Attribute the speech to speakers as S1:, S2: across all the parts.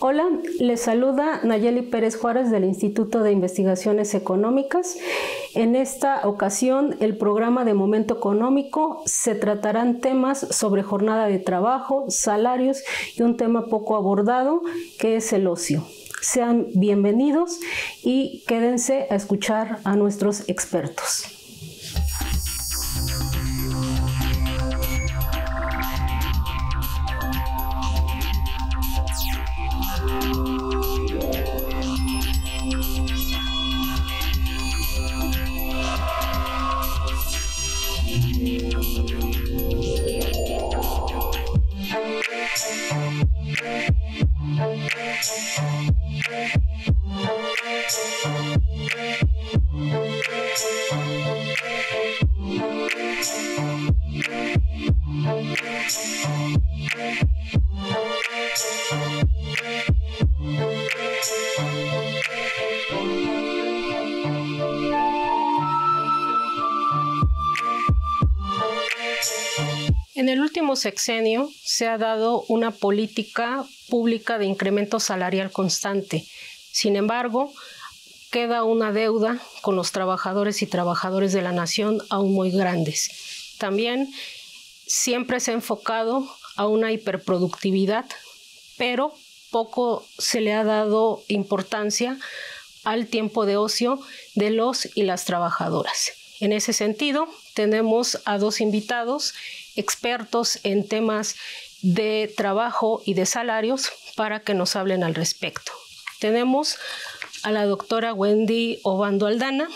S1: Hola, les saluda Nayeli Pérez Juárez del Instituto de Investigaciones Económicas. En esta ocasión, el programa de Momento Económico se tratarán temas sobre jornada de trabajo, salarios y un tema poco abordado que es el ocio. Sean bienvenidos y quédense a escuchar a nuestros expertos. sexenio se ha dado una política pública de incremento salarial constante. Sin embargo, queda una deuda con los trabajadores y trabajadores de la nación aún muy grandes. También siempre se ha enfocado a una hiperproductividad, pero poco se le ha dado importancia al tiempo de ocio de los y las trabajadoras. En ese sentido, tenemos a dos invitados expertos en temas de trabajo y de salarios para que nos hablen al respecto. Tenemos a la doctora Wendy Obando Aldana.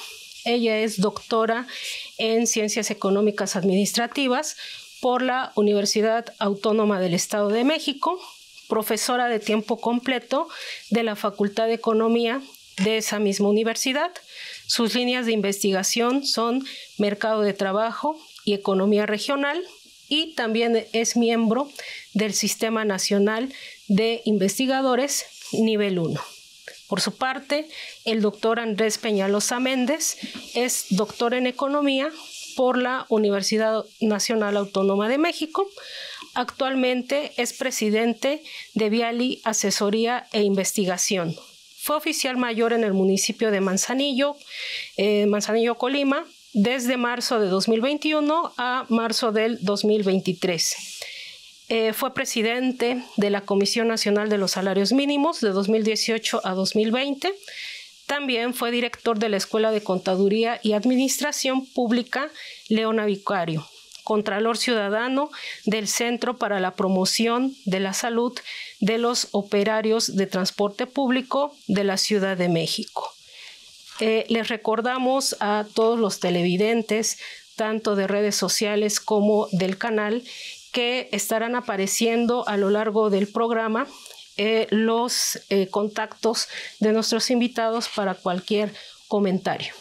S1: Ella es doctora en Ciencias Económicas Administrativas por la Universidad Autónoma del Estado de México, profesora de tiempo completo de la Facultad de Economía de esa misma universidad. Sus líneas de investigación son mercado de trabajo y economía regional, y también es miembro del Sistema Nacional de Investigadores Nivel 1. Por su parte, el doctor Andrés Peñalosa Méndez es doctor en Economía por la Universidad Nacional Autónoma de México. Actualmente es presidente de Viali Asesoría e Investigación. Fue oficial mayor en el municipio de Manzanillo, eh, Manzanillo Colima, desde marzo de 2021 a marzo del 2023. Eh, fue presidente de la Comisión Nacional de los Salarios Mínimos de 2018 a 2020. También fue director de la Escuela de Contaduría y Administración Pública Leona Vicario, Contralor Ciudadano del Centro para la Promoción de la Salud de los Operarios de Transporte Público de la Ciudad de México. Eh, les recordamos a todos los televidentes, tanto de redes sociales como del canal, que estarán apareciendo a lo largo del programa eh, los eh, contactos de nuestros invitados para cualquier comentario.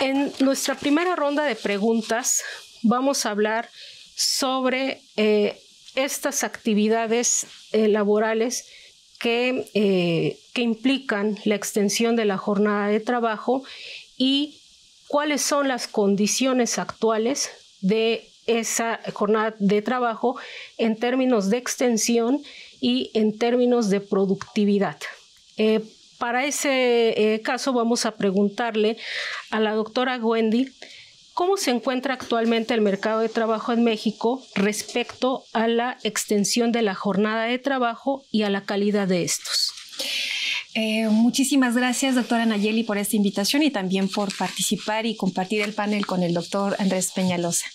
S1: En nuestra primera ronda de preguntas vamos a hablar sobre estas actividades laborales eh, que, implican la extensión de la jornada de trabajo y cuáles son las condiciones actuales de esa jornada de trabajo en términos de extensión y en términos de productividad. Eh, para ese eh, caso vamos a preguntarle a la doctora Wendy ¿Cómo se encuentra actualmente el mercado de trabajo en México respecto a la
S2: extensión de la jornada de trabajo y a la calidad de estos? Eh, muchísimas gracias, doctora Nayeli, por esta invitación y también por participar y compartir el panel con el doctor Andrés Peñalosa.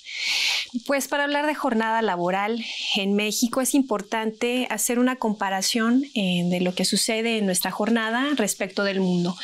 S2: Pues para hablar de jornada laboral en México es importante hacer una comparación eh, de lo que sucede en nuestra jornada respecto del mundo.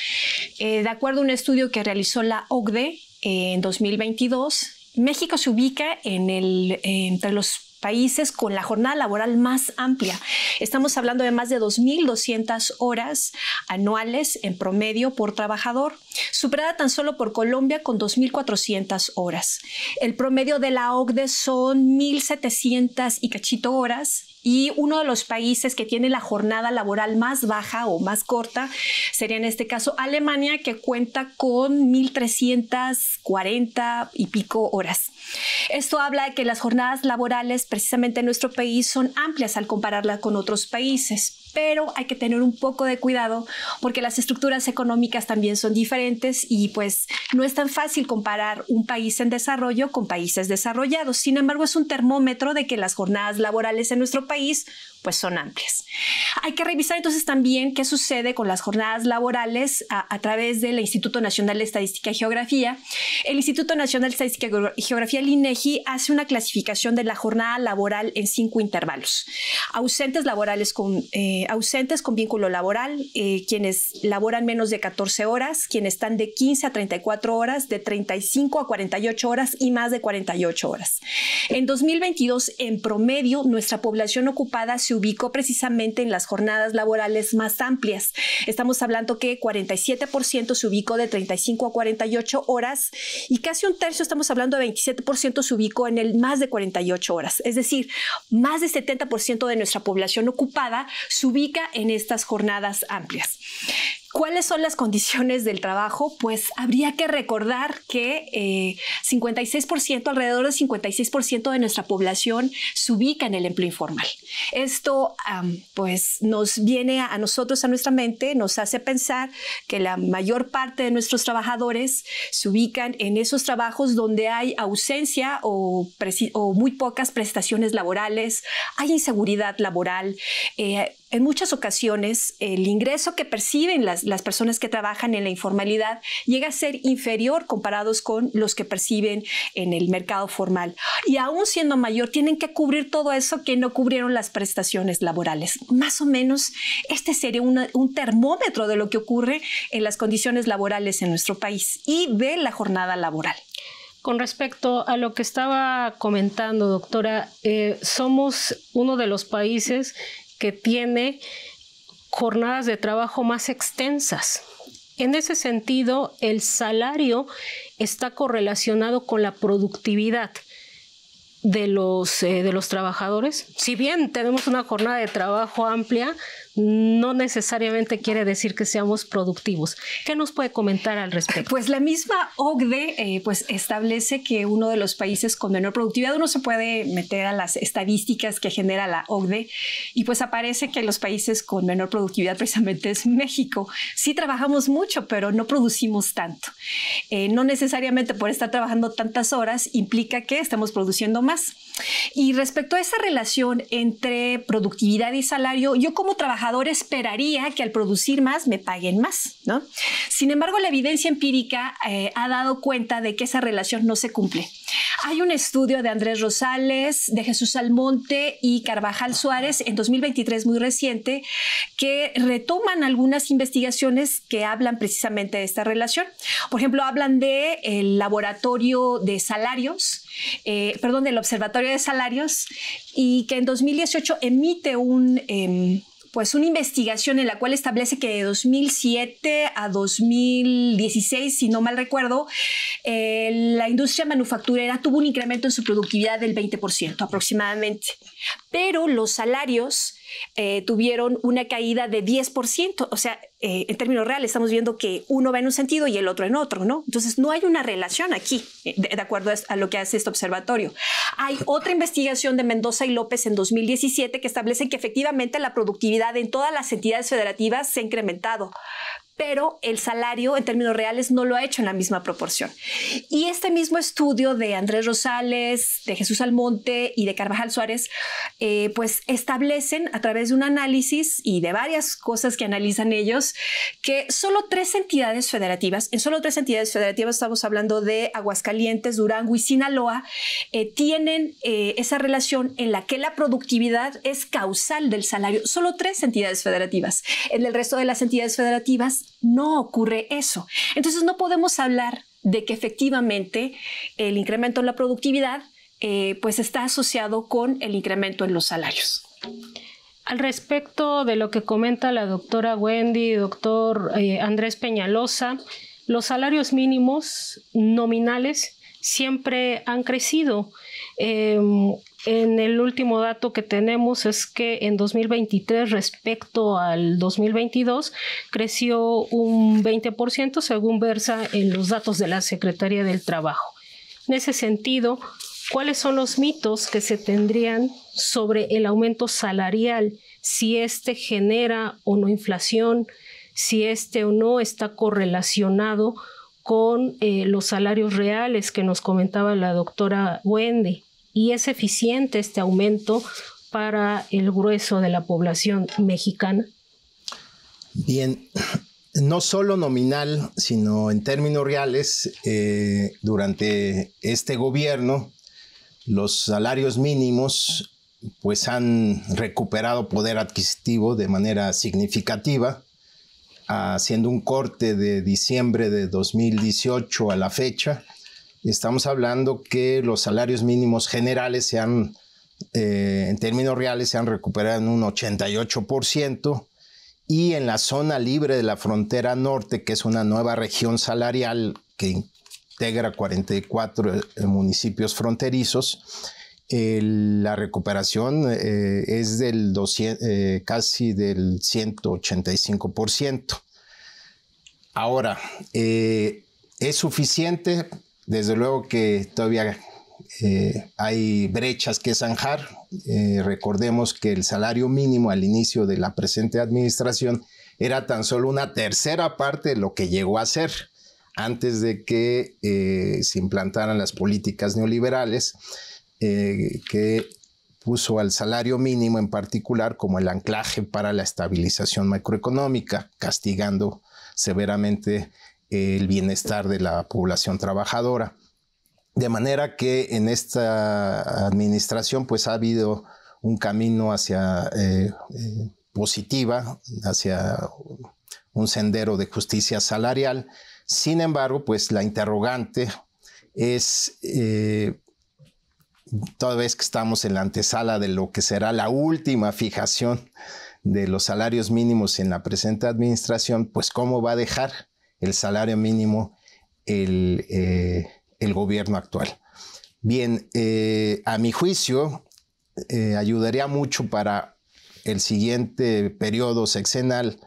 S2: Eh, de acuerdo a un estudio que realizó la OCDE, eh, en 2022, México se ubica entre los países con la jornada laboral más amplia. Estamos hablando de más de 2.200 horas anuales en promedio por trabajador, superada tan solo por Colombia con 2.400 horas. El promedio de la OCDE son 1.700 y cachito horas y uno de los países que tiene la jornada laboral más baja o más corta sería en este caso Alemania, que cuenta con 1.340 y pico horas. Esto habla de que las jornadas laborales precisamente en nuestro país son amplias al compararla con otros países pero hay que tener un poco de cuidado porque las estructuras económicas también son diferentes y pues no es tan fácil comparar un país en desarrollo con países desarrollados. Sin embargo, es un termómetro de que las jornadas laborales en nuestro país pues son amplias. Hay que revisar entonces también qué sucede con las jornadas laborales a, a través del Instituto Nacional de Estadística y Geografía el Instituto Nacional de Estadística y Geografía, el INEGI, e hace una clasificación de la jornada laboral en cinco intervalos. Ausentes laborales con, eh, ausentes con vínculo laboral, eh, quienes laboran menos de 14 horas, quienes están de 15 a 34 horas, de 35 a 48 horas y más de 48 horas. En 2022, en promedio, nuestra población ocupada se ubicó precisamente en las jornadas laborales más amplias. Estamos hablando que 47% se ubicó de 35 a 48 horas y casi un tercio, estamos hablando de 27%, se ubicó en el más de 48 horas. Es decir, más de 70% de nuestra población ocupada se ubica en estas jornadas amplias. ¿Cuáles son las condiciones del trabajo? Pues habría que recordar que 56%, eh, alrededor del 56% de nuestra población se ubica en el empleo informal. Esto pues nos viene a, nosotros, a nuestra mente, nos hace pensar que la mayor parte de nuestros trabajadores se ubican en esos trabajos donde hay ausencia o, muy pocas prestaciones laborales, hay inseguridad laboral. Eh, en muchas ocasiones el ingreso que perciben las, las, personas que trabajan en la informalidad llega a ser inferior comparados con los que perciben en el mercado formal. Y aún siendo mayor, tienen que cubrir todo eso que no cubrieron las prestaciones laborales. Más o menos, este sería un termómetro de lo que ocurre en las condiciones laborales en nuestro país y de la jornada laboral.
S1: Con respecto a lo que estaba comentando, doctora, eh, somos uno de los países que tiene jornadas de trabajo más extensas. En ese sentido, el salario está correlacionado con la productividad de los, eh, de los trabajadores. Si bien tenemos una jornada de trabajo amplia, no necesariamente quiere decir que seamos
S2: productivos. ¿Qué nos puede comentar al respecto? Pues la misma OCDE eh, pues establece que uno de los países con menor productividad, uno se puede meter a las estadísticas que genera la OCDE y pues aparece que los países con menor productividad precisamente es México. Sí trabajamos mucho, pero no producimos tanto. Eh, no necesariamente por estar trabajando tantas horas implica que estamos produciendo más. Y respecto a esa relación entre productividad y salario, yo como trabajador esperaría que al producir más me paguen más, ¿no? Sin embargo, la evidencia empírica eh, ha dado cuenta de que esa relación no se cumple. Hay un estudio de Andrés Rosales, de Jesús Almonte y Carvajal Suárez en 2023 muy reciente que retoman algunas investigaciones que hablan precisamente de esta relación. Por ejemplo, hablan de laboratorio de salarios, eh, perdón, del Observatorio de Salarios y que en 2018 emite un... Em, pues una investigación en la cual establece que de 2007 a 2016, si no mal recuerdo, eh, la industria manufacturera tuvo un incremento en su productividad del 20% aproximadamente. Pero los salarios eh, tuvieron una caída de 10%. O sea, eh, en términos reales, estamos viendo que uno va en un sentido y el otro en otro, ¿no? Entonces, no hay una relación aquí, eh, de, de acuerdo a lo que hace este observatorio. Hay otra investigación de Mendoza y López en 2017 que establece que efectivamente la productividad en todas las entidades federativas se ha incrementado, pero el salario en términos reales no lo ha hecho en la misma proporción. Y este mismo estudio de Andrés Rosales, de Jesús Almonte y de Carvajal Suárez, eh, pues establecen a través de un análisis y de varias cosas que analizan ellos, que solo tres entidades federativas, en solo tres entidades federativas estamos hablando de Aguascalientes, Durango y Sinaloa, eh, tienen eh, esa relación en la que la productividad es causal del salario. Solo tres entidades federativas. En el resto de las entidades federativas, no ocurre eso. Entonces no podemos hablar de que efectivamente el incremento en la productividad eh, pues está asociado con el incremento en los salarios.
S1: Al respecto de lo que comenta la doctora Wendy, doctor eh, Andrés Peñalosa, los salarios mínimos nominales siempre han crecido. Em, en el último dato que tenemos es que en 2023 respecto al 2022 creció un 20% según versa en los datos de la Secretaría del Trabajo. En ese sentido, ¿cuáles son los mitos que se tendrían sobre el aumento salarial? Si este genera o no inflación, si este o no está correlacionado con eh, los salarios reales que nos comentaba la doctora Wendy y es eficiente este aumento para el grueso de la población mexicana?
S3: Bien, no solo nominal, sino en términos reales, eh, durante este gobierno, los salarios mínimos pues han recuperado poder adquisitivo de manera significativa, haciendo un corte de diciembre de 2018 a la fecha, estamos hablando que los salarios mínimos generales se han, eh, en términos reales, se han recuperado en un 88%, y en la zona libre de la frontera norte, que es una nueva región salarial que integra 44 eh, municipios fronterizos, la recuperación eh, es del 200, casi del 185%. Ahora, ¿es suficiente? Desde luego que todavía eh, hay brechas que zanjar. Eh, recordemos que el salario mínimo al inicio de la presente administración era tan solo una tercera parte de lo que llegó a ser antes de que eh, se implantaran las políticas neoliberales que puso al salario mínimo en particular como el anclaje para la estabilización macroeconómica, castigando severamente el bienestar de la población trabajadora. De manera que en esta administración pues ha habido un camino hacia eh, eh, positiva, hacia un sendero de justicia salarial. Sin embargo, pues la interrogante es, eh, toda vez que estamos en la antesala de lo que será la última fijación de los salarios mínimos en la presente administración, pues cómo va a dejar el salario mínimo el, eh, gobierno actual. Bien, eh, a mi juicio, eh, ayudaría mucho para el siguiente periodo sexenal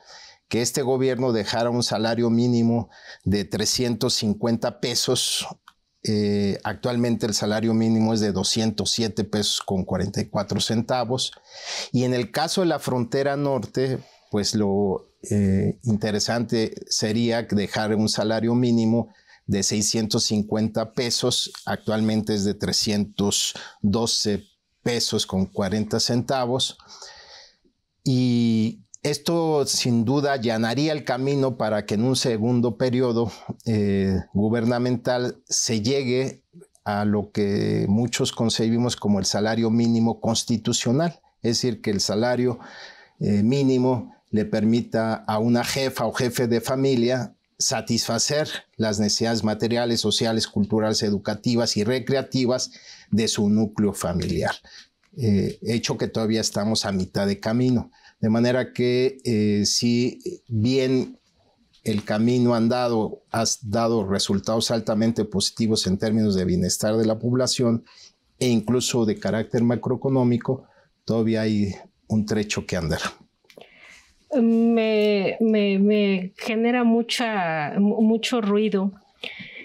S3: que este gobierno dejara un salario mínimo de 350 pesos. actualmente el salario mínimo es de 207 pesos con 44 centavos. Y en el caso de la frontera norte, pues lo, eh, interesante sería dejar un salario mínimo de 650 pesos, actualmente es de 312 pesos con 40 centavos. Y esto sin duda allanaría el camino para que en un segundo periodo eh, gubernamental se llegue a lo que muchos concebimos como el salario mínimo constitucional, es decir, que el salario eh, mínimo le permita a una jefa o jefe de familia satisfacer las necesidades materiales, sociales, culturales, educativas y recreativas de su núcleo familiar. Eh, hecho que todavía estamos a mitad de camino. De manera que eh, si bien el camino andado ha dado resultados altamente positivos en términos de bienestar de la población e incluso de carácter macroeconómico, todavía hay un trecho que andar
S1: me, genera mucha, mucho ruido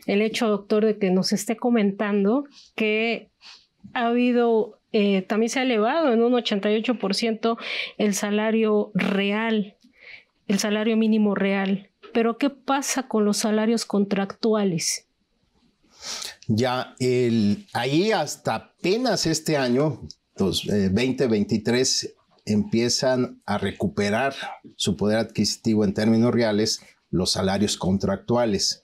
S1: el hecho, doctor, de que nos esté comentando que ha habido, eh, también se ha elevado en un 88% el salario real, el salario mínimo real. Pero ¿qué pasa con los salarios contractuales?
S3: Ya, el, ahí hasta apenas este año, 2023, empiezan a recuperar su poder adquisitivo en términos reales los salarios contractuales.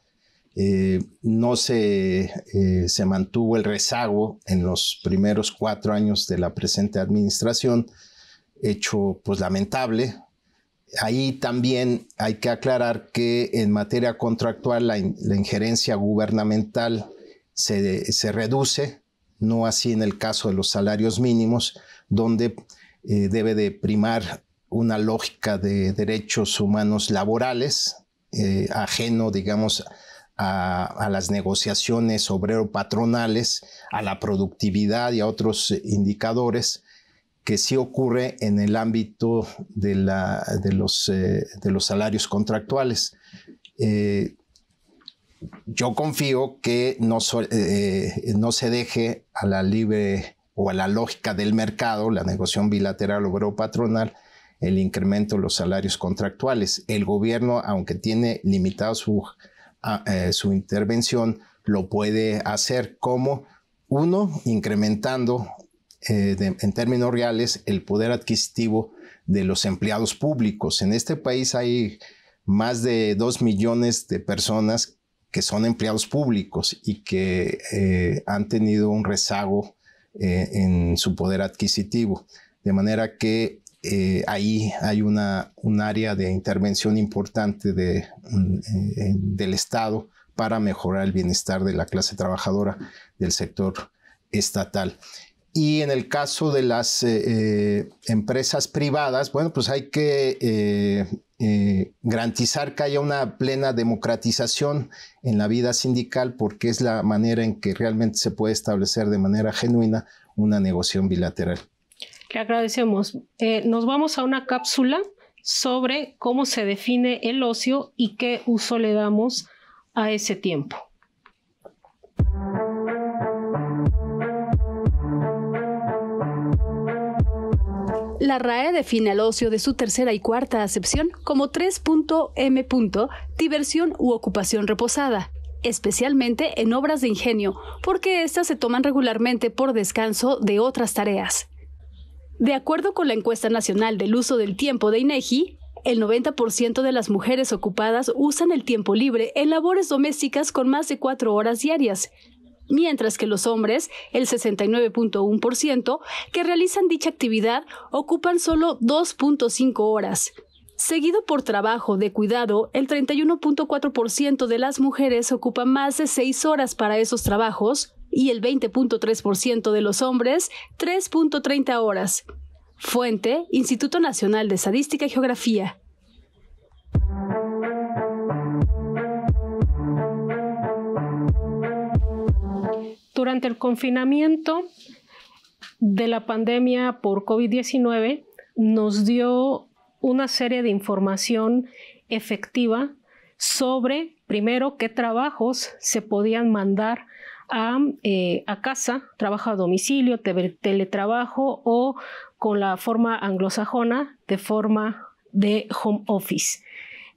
S3: Eh, no se, eh, se, mantuvo el rezago en los primeros cuatro años de la presente administración, hecho pues lamentable. Ahí también hay que aclarar que en materia contractual la, injerencia gubernamental se, se reduce, no así en el caso de los salarios mínimos, donde eh, debe de primar una lógica de derechos humanos laborales, eh, ajeno, digamos, a, las negociaciones obrero-patronales, a la productividad y a otros indicadores que sí ocurre en el ámbito de, eh, los, salarios contractuales. yo confío que no, se deje a la libre o a la lógica del mercado, la negociación bilateral obrero-patronal, el incremento de los salarios contractuales. El gobierno, aunque tiene limitado su, ah, eh, su intervención, lo puede hacer como, uno, incrementando eh, en términos reales el poder adquisitivo de los empleados públicos. En este país hay más de dos millones de personas que son empleados públicos y que eh, han tenido un rezago eh, en su poder adquisitivo. De manera que eh, ahí hay una, un área de intervención importante de, mm, eh, del Estado para mejorar el bienestar de la clase trabajadora del sector estatal. Y en el caso de las eh, eh, empresas privadas, bueno, pues hay que eh, garantizar que haya una plena democratización en la vida sindical porque es la manera en que realmente se puede establecer de manera genuina una negociación bilateral.
S1: Le agradecemos. nos vamos a una cápsula sobre cómo se define el ocio y qué uso le damos a ese tiempo.
S4: la RAE define al ocio de su tercera y cuarta acepción como 3.m. diversión u ocupación reposada, especialmente en obras de ingenio, porque éstas se toman regularmente por descanso de otras tareas. De acuerdo con la encuesta nacional del uso del tiempo de INEGI, e el 90% de las mujeres ocupadas usan el tiempo libre en labores domésticas con más de cuatro horas diarias, mientras que los hombres, el 69.1%, que realizan dicha actividad ocupan solo 2.5 horas, seguido por trabajo de cuidado, el 31.4% de las mujeres ocupa más de 6 horas para esos trabajos y el 20.3% de los hombres 3.30 horas. Fuente, Instituto Nacional de Estadística y Geografía.
S1: Durante el confinamiento de la pandemia por COVID-19 nos dio una serie de información efectiva sobre, primero, qué trabajos se podían mandar a, eh, casa, trabajo a domicilio, teletrabajo o con la forma anglosajona de forma de home office.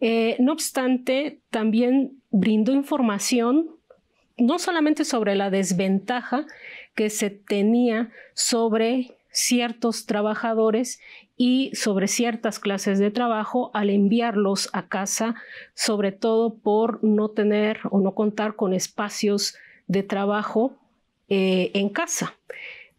S1: Eh, no obstante, también brindó información no solamente sobre la desventaja que se tenía sobre ciertos trabajadores y sobre ciertas clases de trabajo al enviarlos a casa, sobre todo por no tener o no contar con espacios de trabajo eh, en casa.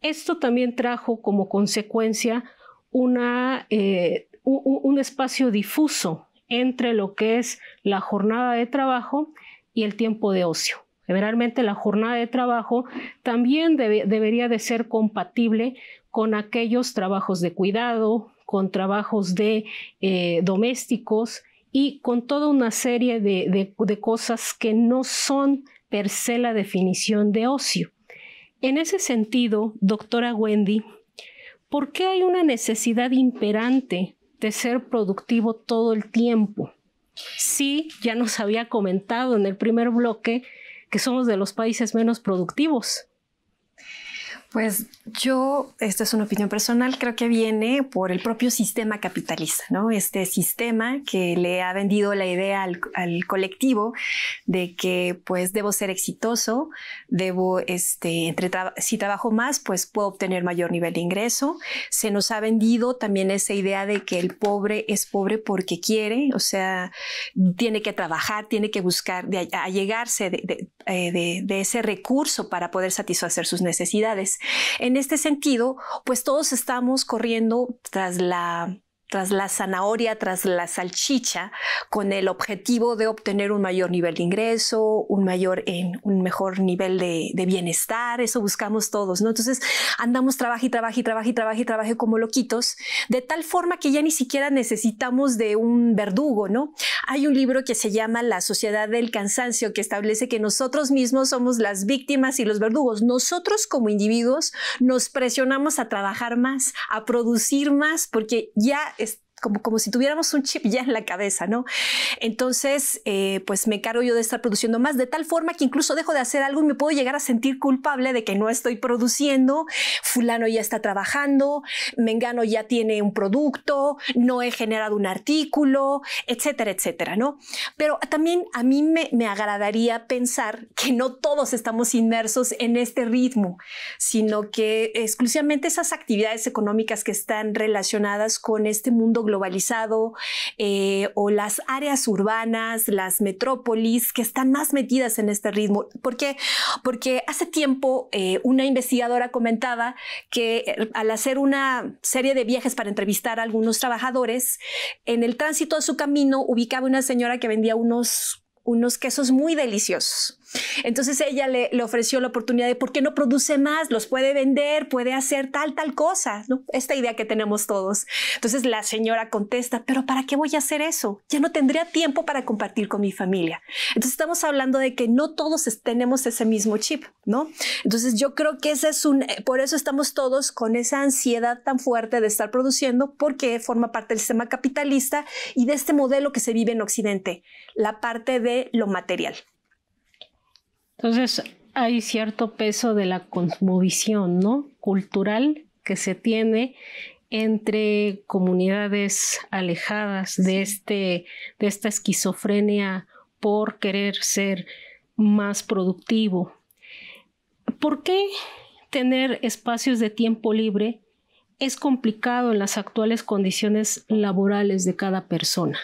S1: Esto también trajo como consecuencia una, eh, un espacio difuso entre lo que es la jornada de trabajo y el tiempo de ocio. Generalmente la jornada de trabajo también debería de ser compatible con aquellos trabajos de cuidado, con trabajos de eh, domésticos y con toda una serie de, de cosas que no son per se la definición de ocio. En ese sentido, doctora Wendy, ¿por qué hay una necesidad imperante de ser productivo todo el tiempo? Sí, ya nos había comentado en el primer bloque que somos de los países menos productivos.
S2: Pues yo, esta es una opinión personal, creo que viene por el propio sistema capitalista, ¿no? Este sistema que le ha vendido la idea al, colectivo de que pues debo ser exitoso, debo, este, entre si trabajo más, pues puedo obtener mayor nivel de ingreso. Se nos ha vendido también esa idea de que el pobre es pobre porque quiere, o sea, tiene que trabajar, tiene que buscar, de, allegarse de, eh, de, ese recurso para poder satisfacer sus necesidades. En este sentido, pues todos estamos corriendo tras la tras la zanahoria, tras la salchicha, con el objetivo de obtener un mayor nivel de ingreso, un mayor, un mejor nivel de, de, bienestar, eso buscamos todos, ¿no? Entonces andamos trabajo y trabajo y trabajo y trabajo y trabajo como loquitos, de tal forma que ya ni siquiera necesitamos de un verdugo, ¿no? Hay un libro que se llama La Sociedad del Cansancio que establece que nosotros mismos somos las víctimas y los verdugos. Nosotros como individuos nos presionamos a trabajar más, a producir más, porque ya como, como si tuviéramos un chip ya en la cabeza, ¿no? Entonces, eh, pues me encargo yo de estar produciendo más, de tal forma que incluso dejo de hacer algo y me puedo llegar a sentir culpable de que no estoy produciendo, fulano ya está trabajando, mengano ya tiene un producto, no he generado un artículo, etcétera, etcétera, ¿no? Pero también a mí me, me agradaría pensar que no todos estamos inmersos en este ritmo, sino que exclusivamente esas actividades económicas que están relacionadas con este mundo globalizado eh, o las áreas urbanas, las metrópolis que están más metidas en este ritmo. ¿Por qué? Porque hace tiempo eh, una investigadora comentaba que eh, al hacer una serie de viajes para entrevistar a algunos trabajadores, en el tránsito a su camino ubicaba una señora que vendía unos, unos quesos muy deliciosos. Entonces ella le, ofreció la oportunidad de, ¿por qué no produce más? Los puede vender, puede hacer tal, tal cosa, ¿no? Esta idea que tenemos todos. Entonces la señora contesta, pero ¿para qué voy a hacer eso? Ya no tendría tiempo para compartir con mi familia. Entonces estamos hablando de que no todos tenemos ese mismo chip, ¿no? Entonces yo creo que ese es un, eh, por eso estamos todos con esa ansiedad tan fuerte de estar produciendo, porque forma parte del sistema capitalista y de este modelo que se vive en Occidente, la parte de lo material.
S1: Entonces, hay cierto peso de la cosmovisión, Cultural que se tiene entre comunidades alejadas de, este, de esta esquizofrenia por querer ser más productivo. ¿Por qué tener espacios de tiempo libre es complicado en las actuales
S2: condiciones laborales de cada persona?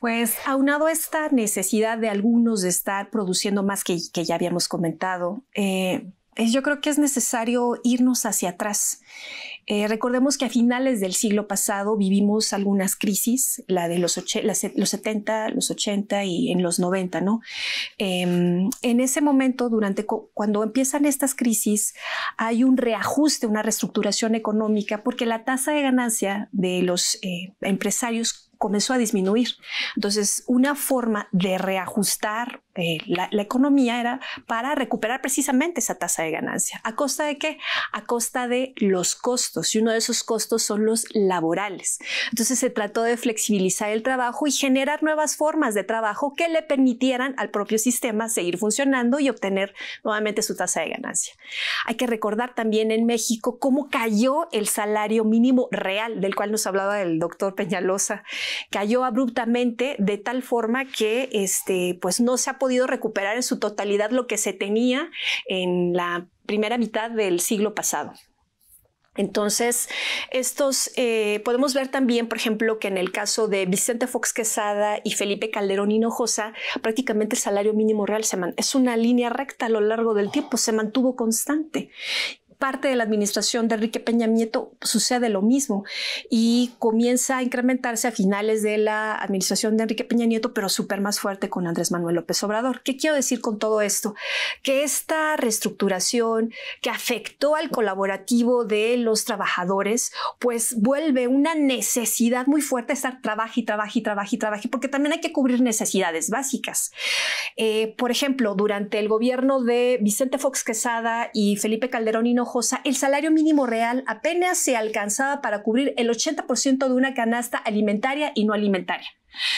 S2: Pues aunado a esta necesidad de algunos de estar produciendo más que, ya habíamos comentado, eh, yo creo que es necesario irnos hacia atrás. Eh, recordemos que a finales del siglo pasado vivimos algunas crisis, la de los, los 70, los 80 y en los 90, ¿no? Em, en ese momento, durante cuando empiezan estas crisis, hay un reajuste, una reestructuración económica, porque la tasa de ganancia de los eh, empresarios comenzó a disminuir. Entonces, una forma de reajustar eh, la, economía era para recuperar precisamente esa tasa de ganancia. ¿A costa de qué? A costa de los costos. Y uno de esos costos son los laborales. Entonces se trató de flexibilizar el trabajo y generar nuevas formas de trabajo que le permitieran al propio sistema seguir funcionando y obtener nuevamente su tasa de ganancia. Hay que recordar también en México cómo cayó el salario mínimo real, del cual nos hablaba el doctor Peñalosa. Cayó abruptamente de tal forma que este, pues no se ha podido recuperar en su totalidad lo que se tenía en la primera mitad del siglo pasado. Entonces, estos eh, podemos ver también, por ejemplo, que en el caso de Vicente Fox Quesada y Felipe Calderón Hinojosa, prácticamente el salario mínimo real se es una línea recta a lo largo del tiempo, se mantuvo constante parte de la administración de Enrique Peña Nieto sucede lo mismo y comienza a incrementarse a finales de la administración de Enrique Peña Nieto, pero súper más fuerte con Andrés Manuel López Obrador. ¿Qué quiero decir con todo esto? Que esta reestructuración que afectó al colaborativo de los trabajadores, pues vuelve una necesidad muy fuerte estar trabaje y trabaje y trabaje y trabaje, porque también hay que cubrir necesidades básicas. Eh, por ejemplo, durante el gobierno de Vicente Fox Quesada y Felipe Calderón y no el salario mínimo real apenas se alcanzaba para cubrir el 80% de una canasta alimentaria y no alimentaria.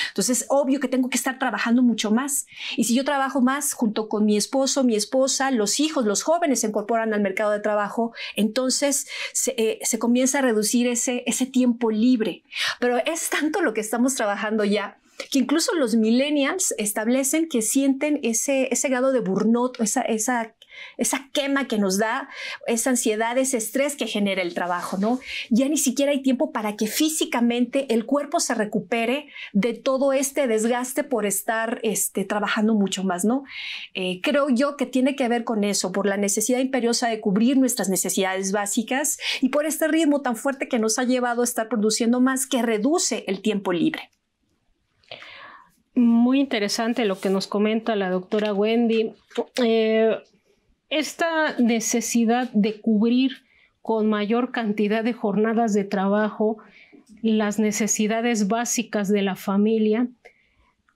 S2: Entonces, obvio que tengo que estar trabajando mucho más. Y si yo trabajo más junto con mi esposo, mi esposa, los hijos, los jóvenes se incorporan al mercado de trabajo, entonces se, eh, comienza a reducir ese, ese tiempo libre. Pero es tanto lo que estamos trabajando ya que incluso los millennials establecen que sienten ese, ese grado de burnout, esa, esa, quema que nos da, esa ansiedad, ese estrés que genera el trabajo, ¿no? Ya ni siquiera hay tiempo para que físicamente el cuerpo se recupere de todo este desgaste por estar este, trabajando mucho más, ¿no? Eh, creo yo que tiene que ver con eso, por la necesidad imperiosa de cubrir nuestras necesidades básicas y por este ritmo tan fuerte que nos ha llevado a estar produciendo más que reduce el tiempo libre.
S1: Muy interesante lo que nos comenta la doctora Wendy. Eh, esta necesidad de cubrir con mayor cantidad de jornadas de trabajo las necesidades básicas de la familia,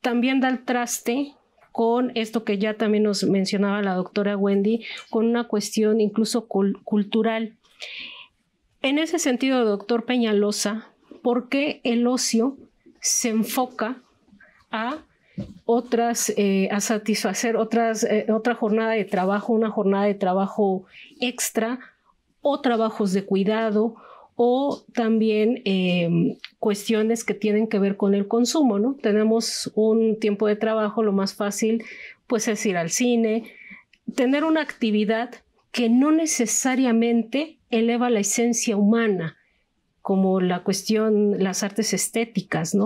S1: también da el traste con esto que ya también nos mencionaba la doctora Wendy, con una cuestión incluso cultural. En ese sentido, doctor Peñalosa, ¿por qué el ocio se enfoca a otras, eh, a satisfacer otras, eh, otra jornada de trabajo, una jornada de trabajo extra o trabajos de cuidado o también eh, cuestiones que tienen que ver con el consumo, ¿no? Tenemos un tiempo de trabajo, lo más fácil pues es ir al cine, tener una actividad que no necesariamente eleva la esencia humana, como la cuestión, las artes estéticas,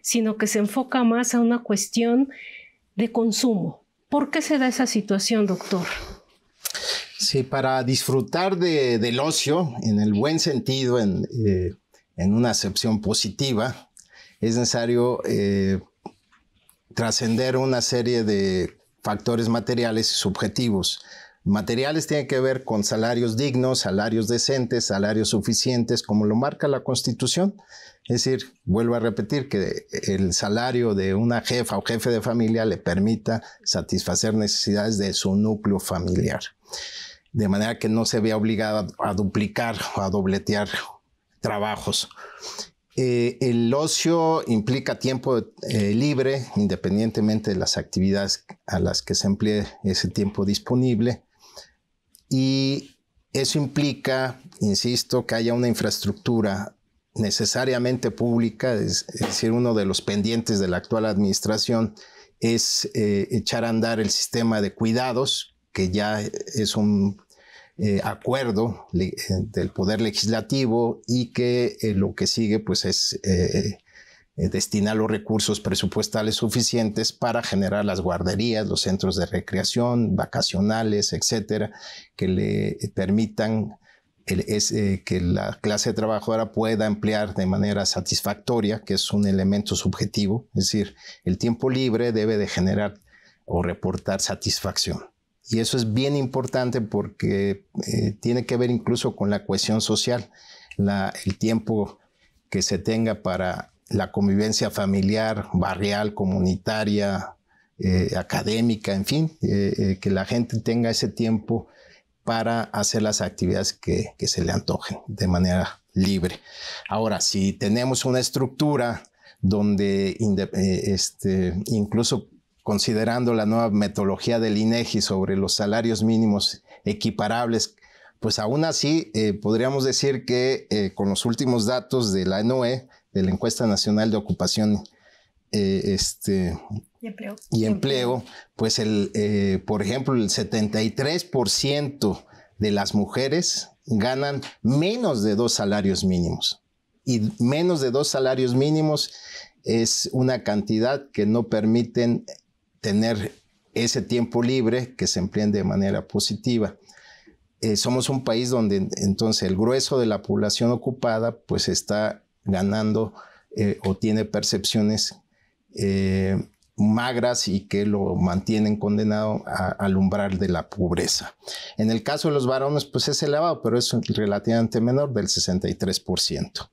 S1: Sino que se enfoca más a una cuestión de consumo. ¿Por qué se da esa situación, doctor?
S3: Sí, para disfrutar del ocio en el buen sentido, en, eh, una acepción positiva, es necesario eh, trascender una serie de factores materiales y subjetivos Materiales tienen que ver con salarios dignos, salarios decentes, salarios suficientes, como lo marca la Constitución. Es decir, vuelvo a repetir que el salario de una jefa o jefe de familia le permita satisfacer necesidades de su núcleo familiar. De manera que no se vea obligada a duplicar o a dobletear trabajos. Eh, el ocio implica tiempo eh, libre, independientemente de las actividades a las que se emplee ese tiempo disponible. Y eso implica, insisto, que haya una infraestructura necesariamente pública, es, decir, uno de los pendientes de la actual administración es eh, echar a andar el sistema de cuidados, que ya es un eh, acuerdo del Poder Legislativo y que eh, lo que sigue pues es eh, destinar destina los recursos presupuestales suficientes para generar las guarderías, los centros de recreación, vacacionales, etcétera, que le eh, permitan eh, que la clase trabajadora pueda emplear de manera satisfactoria, que es un elemento subjetivo, es decir, el tiempo libre debe de generar o reportar satisfacción. Y eso es bien importante porque tiene que ver incluso con la cohesión social, el tiempo que se tenga para la convivencia familiar, barrial, comunitaria, eh, académica, en fin, eh, eh, que la gente tenga ese tiempo para hacer las actividades que, se le antojen de manera libre. Ahora, si tenemos una estructura donde este, incluso considerando la nueva metodología del INEGI sobre los salarios mínimos equiparables, pues aún así podríamos decir que con los últimos datos de la NOE, de la encuesta nacional de ocupación eh, este, y empleo. pues el, eh, por ejemplo, el 73% de las mujeres ganan menos de dos salarios mínimos. Y menos de dos salarios mínimos es una cantidad que no permiten tener ese tiempo libre que se emprende de manera positiva. Eh, somos un país donde entonces el grueso de la población ocupada pues está ganando eh, o tiene percepciones eh, magras y que lo mantienen condenado a, al umbral de la pobreza. En el caso de los varones, pues es elevado, pero es relativamente menor, del 63%.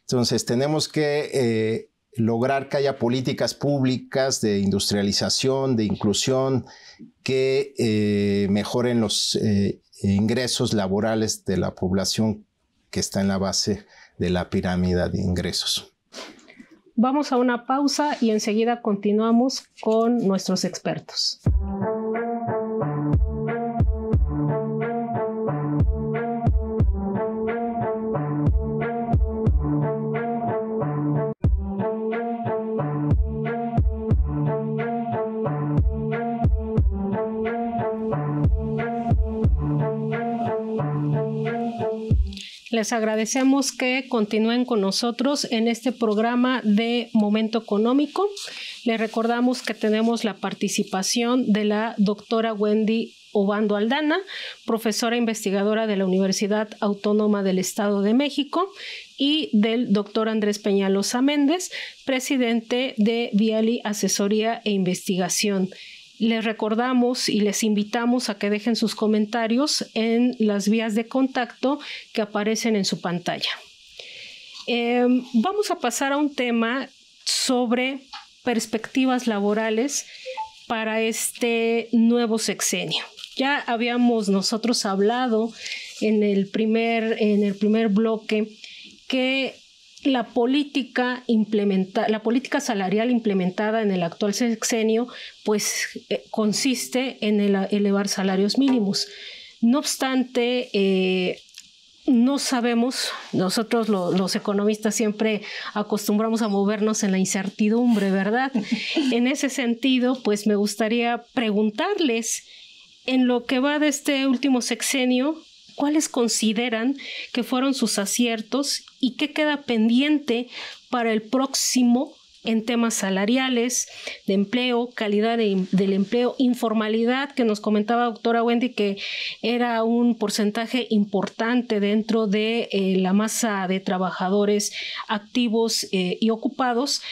S3: Entonces, tenemos que eh, lograr que haya políticas públicas de industrialización, de inclusión, que mejoren los ingresos laborales de la población que está en la base de la pirámide de ingresos.
S1: Vamos a una pausa y enseguida continuamos con nuestros expertos. Les agradecemos que continúen con nosotros en este programa de Momento Económico. Les recordamos que tenemos la participación de la doctora Wendy Obando Aldana, profesora investigadora de la Universidad Autónoma del Estado de México, y del doctor Andrés Peñalosa Méndez, presidente de Viali Asesoría e Investigación. Les recordamos y les invitamos a que dejen sus comentarios en las vías de contacto que aparecen en su pantalla. Em, vamos a pasar a un tema sobre perspectivas laborales para este nuevo sexenio. Ya habíamos nosotros hablado en el primer, en el primer bloque que la política, la política salarial implementada en el actual sexenio pues, eh, consiste en elevar salarios mínimos. No obstante, eh, no sabemos, nosotros los economistas siempre acostumbramos a movernos en la incertidumbre, ¿verdad? en ese sentido, pues me gustaría preguntarles, en lo que va de este último sexenio, cuáles consideran que fueron sus aciertos y qué queda pendiente para el próximo en temas salariales, de empleo, calidad del empleo, informalidad, que nos comentaba doctora Wendy que era un porcentaje importante dentro de eh, la masa de trabajadores activos eh, y ocupados,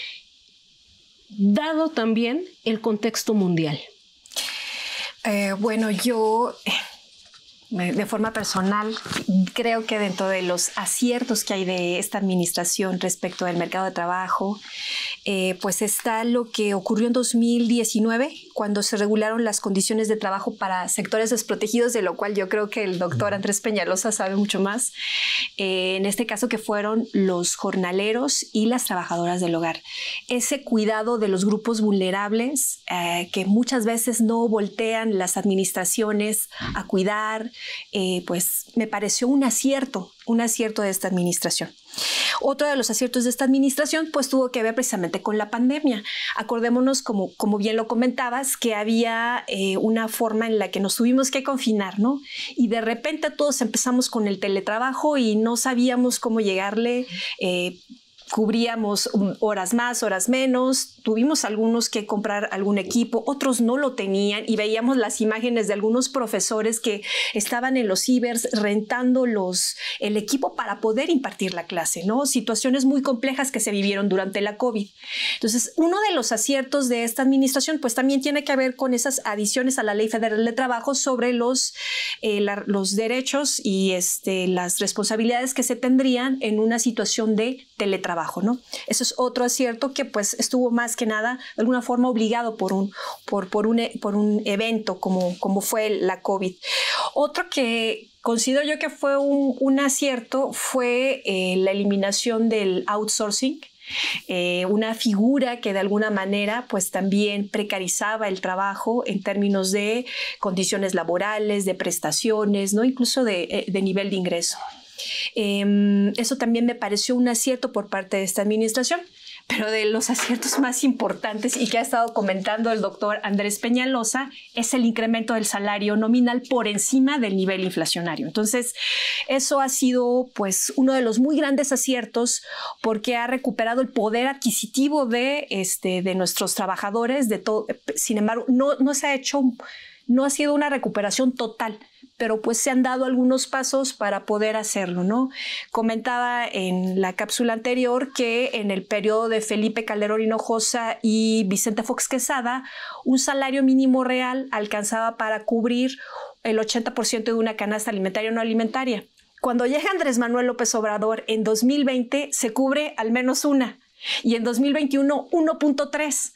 S1: dado también el contexto
S2: mundial. Eh, bueno, yo de forma personal, creo que dentro de los aciertos que hay de esta administración respecto al mercado de trabajo, eh, pues está lo que ocurrió en 2019, cuando se regularon las condiciones de trabajo para sectores desprotegidos, de lo cual yo creo que el doctor Andrés Peñalosa sabe mucho más, eh, en este caso que fueron los jornaleros y las trabajadoras del hogar. Ese cuidado de los grupos vulnerables eh, que muchas veces no voltean las administraciones a cuidar, pues me pareció un acierto, un acierto de esta administración. Otro de los aciertos de esta administración pues tuvo que ver precisamente con la pandemia. Acordémonos, como, como bien lo comentabas, que había eh, una forma en la que nos tuvimos que confinar, ¿no? Y de repente todos empezamos con el teletrabajo y no sabíamos cómo llegarle. Eh, cubríamos um, horas más, horas menos, tuvimos algunos que comprar algún equipo, otros no lo tenían y veíamos las imágenes de algunos profesores que estaban en los cibers rentando los, el equipo para poder impartir la clase, ¿no? Situaciones muy complejas que se vivieron durante la COVID. Entonces, uno de los aciertos de esta administración, pues también tiene que ver con esas adiciones a la Ley Federal de Trabajo sobre los, eh, los derechos y este, las responsabilidades que se tendrían en una situación de teletrabajo ¿no? Eso es otro acierto que pues estuvo más que nada de alguna forma obligado por un, por, e, un, evento como, fue la COVID. Otro que considero yo que fue un, acierto fue eh, la eliminación del outsourcing. Eh, una figura que de alguna manera pues también precarizaba el trabajo en términos de condiciones laborales, de prestaciones, ¿no? incluso de, eh, de nivel de ingreso. Em, eso también me pareció un acierto por parte de esta administración pero de los aciertos más importantes y que ha estado comentando el doctor Andrés Peñalosa es el incremento del salario nominal por encima del nivel inflacionario. Entonces, eso ha sido pues uno de los muy grandes aciertos porque ha recuperado el poder adquisitivo de, este, de nuestros trabajadores, de eh, Sin embargo, no, no se ha hecho, no ha sido una recuperación total pero pues se han dado algunos pasos para poder hacerlo, ¿no? Comentaba en la cápsula anterior que en el periodo de Felipe Calderón Hinojosa y Vicente Fox Quesada, un salario mínimo real alcanzaba para cubrir el 80% de una canasta alimentaria o no alimentaria. Cuando llega Andrés Manuel López Obrador en 2020, se cubre al menos una y en 2021 1.3.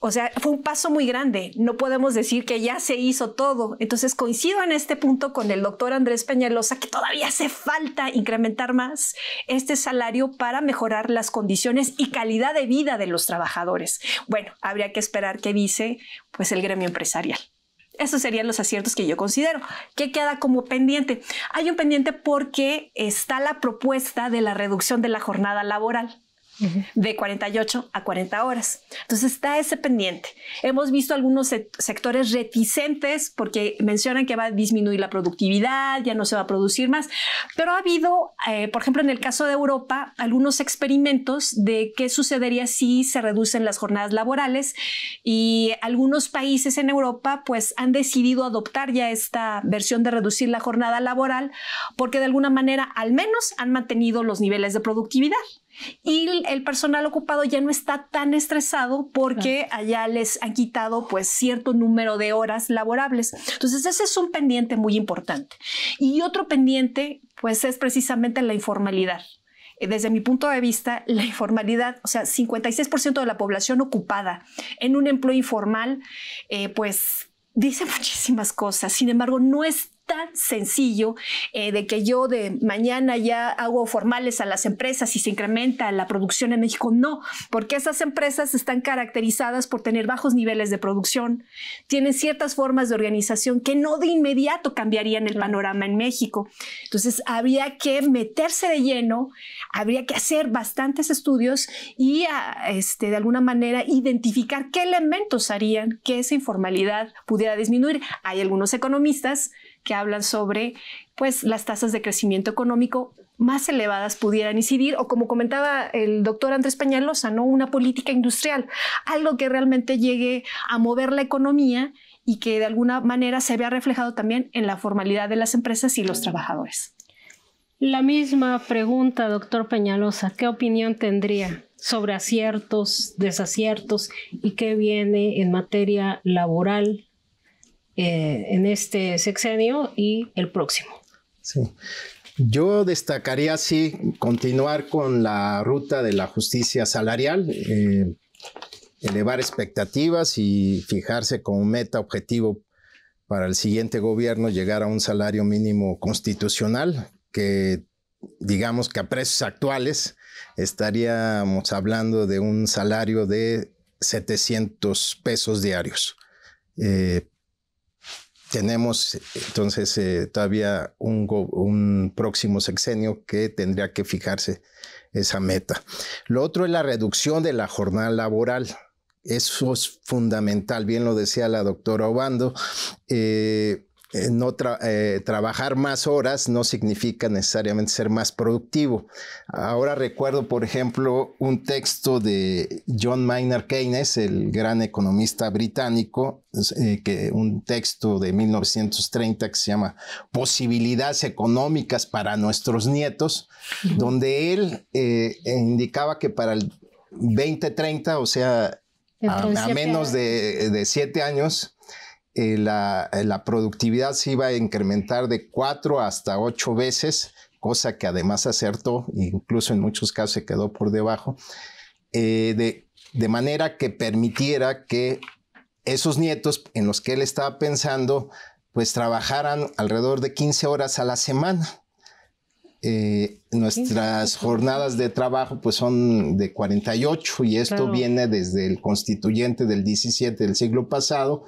S2: O sea, fue un paso muy grande. No podemos decir que ya se hizo todo. Entonces coincido en este punto con el doctor Andrés Peñalosa que todavía hace falta incrementar más este salario para mejorar las condiciones y calidad de vida de los trabajadores. Bueno, habría que esperar que dice pues el gremio empresarial. Esos serían los aciertos que yo considero. ¿Qué queda como pendiente? Hay un pendiente porque está la propuesta de la reducción de la jornada laboral de 48 a 40 horas. Entonces está ese pendiente. Hemos visto algunos sectores reticentes porque mencionan que va a disminuir la productividad, ya no se va a producir más, pero ha habido, eh, por ejemplo, en el caso de Europa, algunos experimentos de qué sucedería si se reducen las jornadas laborales y algunos países en Europa pues han decidido adoptar ya esta versión de reducir la jornada laboral porque de alguna manera al menos han mantenido los niveles de productividad y el personal ocupado ya no está tan estresado porque allá les han quitado pues cierto número de horas laborables. Entonces ese es un pendiente muy importante. Y otro pendiente pues es precisamente la informalidad. Eh, desde mi punto de vista, la informalidad, o sea, 56% de la población ocupada en un empleo informal, eh, pues dice muchísimas cosas. Sin embargo, no es tan sencillo eh, de que yo de mañana ya hago formales a las empresas y se incrementa la producción en México. No, porque esas empresas están caracterizadas por tener bajos niveles de producción, tienen ciertas formas de organización que no de inmediato cambiarían el panorama en México. Entonces, habría que meterse de lleno, habría que hacer bastantes estudios y ah, este, de alguna manera identificar qué elementos harían que esa informalidad pudiera disminuir. Hay algunos economistas que hablan sobre pues, las tasas de crecimiento económico más elevadas pudieran incidir, o como comentaba el doctor Andrés Peñalosa, ¿no? una política industrial, algo que realmente llegue a mover la economía y que de alguna manera se vea reflejado también en la formalidad de las empresas y los trabajadores.
S1: La misma pregunta, doctor Peñalosa, ¿qué opinión tendría sobre aciertos, desaciertos y qué viene en materia laboral eh, en este sexenio y el próximo.
S3: Yo destacaría, sí, continuar con la ruta de la justicia salarial, eh, elevar expectativas y fijarse como meta objetivo para el siguiente gobierno llegar a un salario mínimo constitucional que digamos que a precios actuales estaríamos hablando de un salario de 700 pesos diarios. Eh, tenemos entonces eh, todavía un, próximo sexenio que tendría que fijarse esa meta. Lo otro es la reducción de la jornada laboral. Eso es fundamental, bien lo decía la doctora Obando. Eh, eh, trabajar más horas no significa necesariamente ser más productivo. Ahora recuerdo, por ejemplo, un texto de John Maynard Keynes, el gran economista británico, eh, que un texto de 1930 que se llama Posibilidades económicas para nuestros nietos, donde él eh, indicaba que para el 2030, o sea, a, menos de siete años, eh, eh, la, productividad se iba a incrementar de cuatro hasta ocho veces, cosa que además acertó, incluso en muchos casos se quedó por debajo, eh, de, manera que permitiera que esos nietos en los que él estaba pensando, pues trabajaran alrededor de 15 horas a la semana. nuestras jornadas de trabajo pues son de 48 y esto viene desde el constituyente del 17 del siglo pasado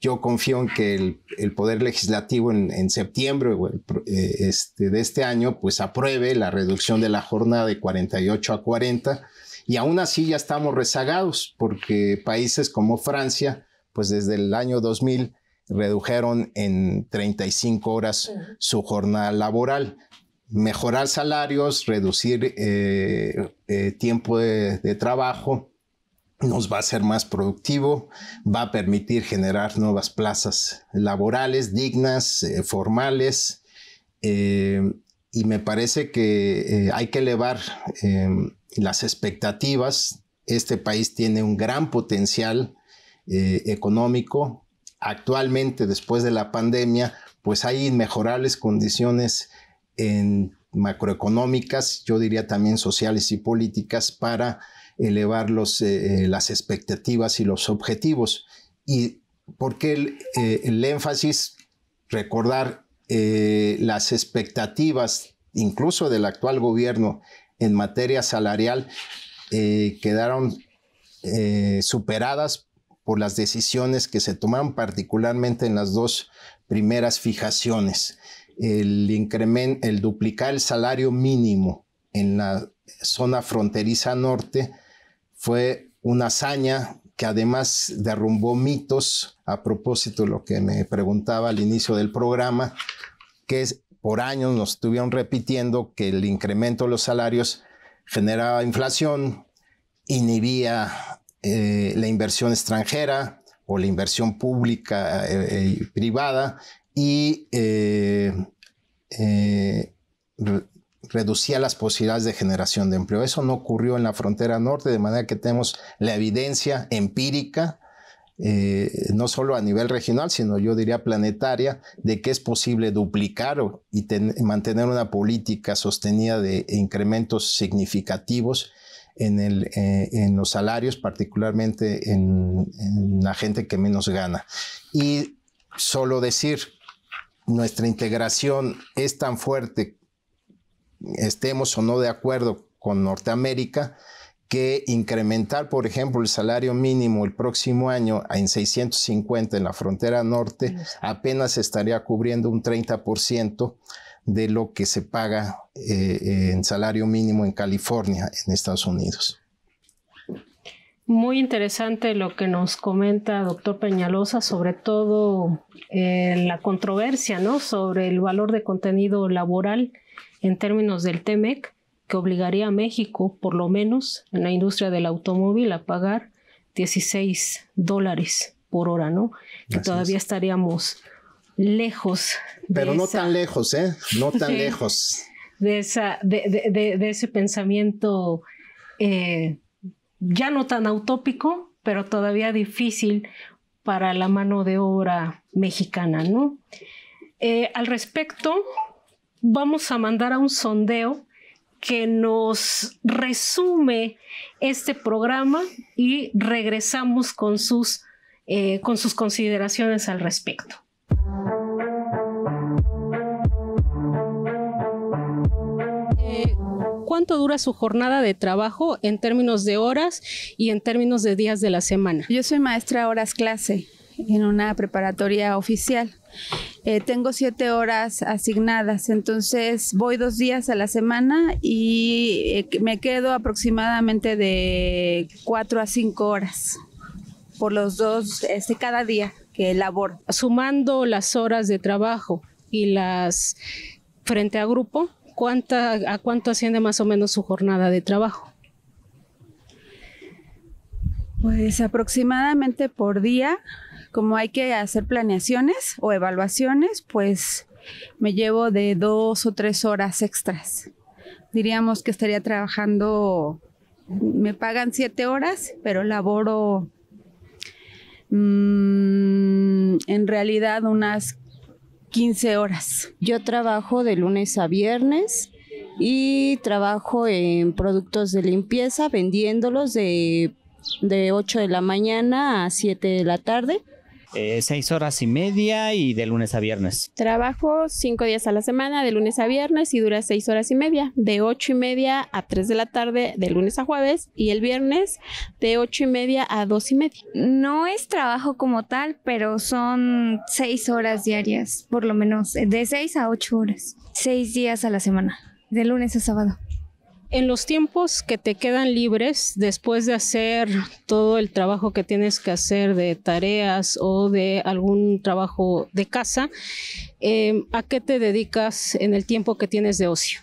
S3: yo confío en que el, Poder Legislativo en, septiembre eh, este, de este año pues apruebe la reducción de la jornada de 48 a 40 y aún así ya estamos rezagados porque países como Francia pues desde el año 2000 redujeron en 35 horas su jornada laboral. Mejorar salarios, reducir eh, eh, tiempo de trabajo, nos va a ser más productivo, va a permitir generar nuevas plazas laborales dignas, eh, formales, eh, y me parece que eh, hay que elevar em, las expectativas. Este país tiene un gran potencial económico. Actualmente, después de la pandemia, pues hay inmejorables condiciones en macroeconómicas, yo diría también sociales y políticas, para elevar eh, eh, las expectativas y los objetivos. ¿Y porque eh, el, énfasis? Recordar las expectativas, incluso del actual gobierno, en materia salarial, quedaron superadas por las decisiones que se tomaron, particularmente en las dos primeras fijaciones. El, incremento, el duplicar el salario mínimo en la zona fronteriza norte fue una hazaña que además derrumbó mitos, a propósito lo que me preguntaba al inicio del programa, que es, por años nos estuvieron repitiendo que el incremento de los salarios generaba inflación, inhibía eh, la inversión extranjera o la inversión pública y eh, eh, privada y reducía las posibilidades de generación de empleo. Eso no ocurrió en la frontera norte, de manera que tenemos la evidencia empírica, eh, no solo a nivel regional, sino yo diría planetaria, de que es posible duplicar y mantener una política sostenida de incrementos significativos eh, en, los salarios, particularmente en, en la gente que menos gana. Y solo decir, nuestra integración es tan fuerte estemos o no de acuerdo con Norteamérica, que incrementar, por ejemplo, el salario mínimo el próximo año en 650 en la frontera norte apenas estaría cubriendo un 30% de lo que se paga eh, eh, en salario mínimo en California, en Estados Unidos.
S1: Muy interesante lo que nos comenta doctor Peñalosa, sobre todo eh, la controversia ¿no? sobre el valor de contenido laboral en términos del TEMEC que obligaría a México, por lo menos en la industria del automóvil, a pagar 16 dólares por hora, ¿no? Que todavía estaríamos lejos. Pero no tan lejos,
S3: ¿eh? No tan lejos.
S1: De, esa, de, ese pensamiento eh, ya no tan utópico, pero todavía difícil para la mano de obra mexicana, ¿no? Eh, al respecto, vamos a mandar a un sondeo que nos resume este programa y regresamos eh, con sus, consideraciones al respecto. ¿Cuánto dura su jornada de trabajo en términos de horas y en términos de días de la semana? Yo soy maestra horas clase
S4: en una preparatoria oficial. Eh, tengo siete horas asignadas, entonces voy dos días a la semana y eh, me quedo aproximadamente de cuatro a cinco horas por los dos, este,
S1: cada día que laboro. Sumando las horas de trabajo y las frente a grupo, ¿a cuánto asciende más o menos su jornada de trabajo? Pues aproximadamente por día
S4: como hay que hacer planeaciones o evaluaciones, pues me llevo de dos o tres horas extras. Diríamos que estaría trabajando, me pagan siete horas, pero laboro mm, en realidad unas 15 horas. Yo trabajo de lunes a viernes y trabajo en productos de limpieza vendiéndolos de, de 8 de la mañana a 7 de la tarde eh, seis horas y media y de lunes a viernes. Trabajo cinco días a la semana, de lunes a viernes y dura seis horas y media, de ocho y media a tres de la tarde, de lunes a jueves y el viernes de ocho y media a dos y media. No es trabajo como
S2: tal, pero son seis horas diarias, por lo menos, de seis a ocho horas, seis días a la semana, de lunes a sábado. En los tiempos que te
S1: quedan libres, después de hacer todo el trabajo que tienes que hacer de tareas o de algún trabajo de casa, em, ¿a qué te dedicas
S2: en el tiempo que tienes de ocio?